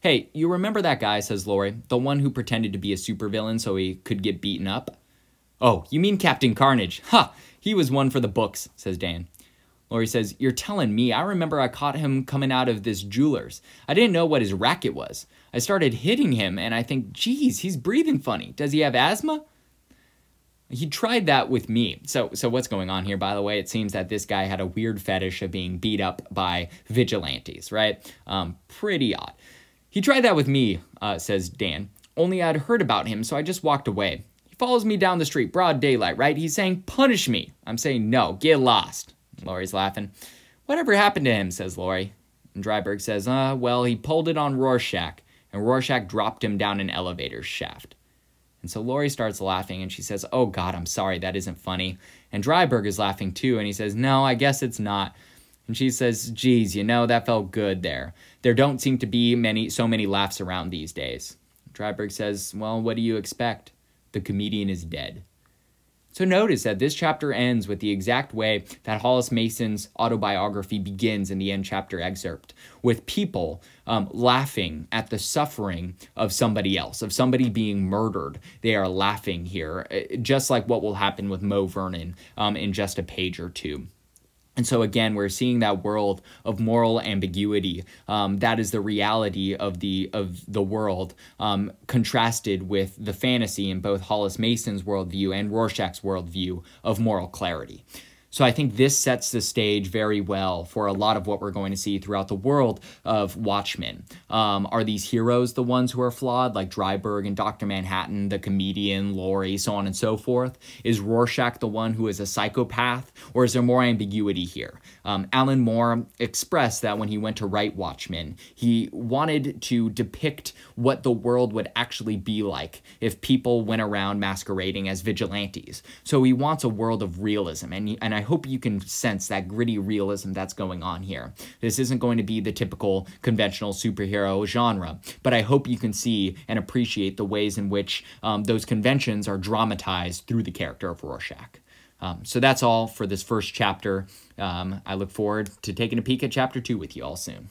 Hey, you remember that guy, says Lori, the one who pretended to be a supervillain so he could get beaten up? Oh, you mean Captain Carnage? Ha! Huh, he was one for the books, says Dan. Lori says, You're telling me. I remember I caught him coming out of this jeweler's. I didn't know what his racket was. I started hitting him, and I think, geez, he's breathing funny. Does he have asthma? He tried that with me. So, so what's going on here? By the way, it seems that this guy had a weird fetish of being beat up by vigilantes, right? Um, pretty odd. He tried that with me, uh, says Dan. Only I'd heard about him, so I just walked away. He follows me down the street, broad daylight, right? He's saying, punish me. I'm saying, no, get lost. Laurie's laughing. Whatever happened to him, says Laurie. And Dryberg says, uh, well, he pulled it on Rorschach, and Rorschach dropped him down an elevator shaft. And so Laurie starts laughing and she says, Oh God, I'm sorry, that isn't funny. And Dryberg is laughing too, and he says, No, I guess it's not. And she says, Geez, you know, that felt good there. There don't seem to be many so many laughs around these days. Dryberg says, Well, what do you expect? The comedian is dead. So notice that this chapter ends with the exact way that Hollis Mason's autobiography begins in the end chapter excerpt, with people um, laughing at the suffering of somebody else, of somebody being murdered. They are laughing here, eh, just like what will happen with Mo Vernon um, in just a page or two. And so again, we're seeing that world of moral ambiguity. Um, that is the reality of the of the world, um, contrasted with the fantasy in both Hollis Mason's worldview and Rorschach's worldview of moral clarity. So I think this sets the stage very well for a lot of what we're going to see throughout the world of Watchmen. Um, are these heroes the ones who are flawed, like Dryberg and Dr. Manhattan, the comedian, Laurie, so on and so forth? Is Rorschach the one who is a psychopath, or is there more ambiguity here? Um, Alan Moore expressed that when he went to write Watchmen, he wanted to depict what the world would actually be like if people went around masquerading as vigilantes. So he wants a world of realism, and, and I I hope you can sense that gritty realism that's going on here. This isn't going to be the typical conventional superhero genre, but I hope you can see and appreciate the ways in which um, those conventions are dramatized through the character of Rorschach. Um, so that's all for this first chapter. Um, I look forward to taking a peek at chapter two with you all soon.